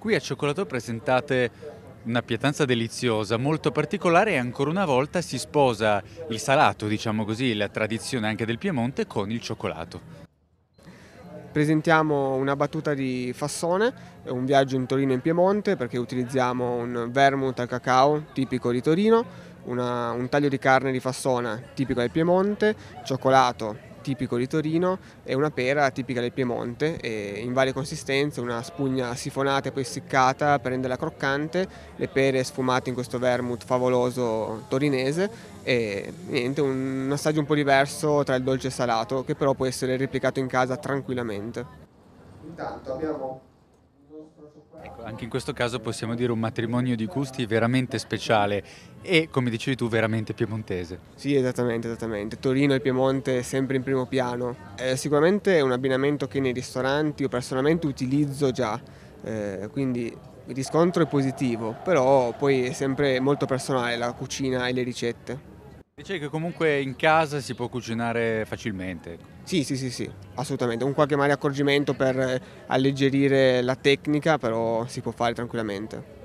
Qui a Cioccolato presentate una pietanza deliziosa, molto particolare e ancora una volta si sposa il salato, diciamo così, la tradizione anche del Piemonte con il cioccolato. Presentiamo una battuta di Fassone, un viaggio in Torino in Piemonte perché utilizziamo un vermouth al cacao tipico di Torino, una, un taglio di carne di Fassona tipico del Piemonte, cioccolato tipico di Torino e una pera tipica del Piemonte in varie consistenze, una spugna sifonata e poi essiccata per renderla croccante, le pere sfumate in questo vermouth favoloso torinese e niente, un, un assaggio un po' diverso tra il dolce e il salato che però può essere replicato in casa tranquillamente. Intanto abbiamo Ecco, anche in questo caso possiamo dire un matrimonio di gusti veramente speciale e, come dicevi tu, veramente piemontese. Sì, esattamente, esattamente. Torino e Piemonte sempre in primo piano. Eh, sicuramente è un abbinamento che nei ristoranti io personalmente utilizzo già, eh, quindi il riscontro è positivo, però poi è sempre molto personale la cucina e le ricette. Dice che comunque in casa si può cucinare facilmente. Sì, sì, sì, sì, assolutamente. Un qualche male accorgimento per eh, alleggerire la tecnica, però si può fare tranquillamente.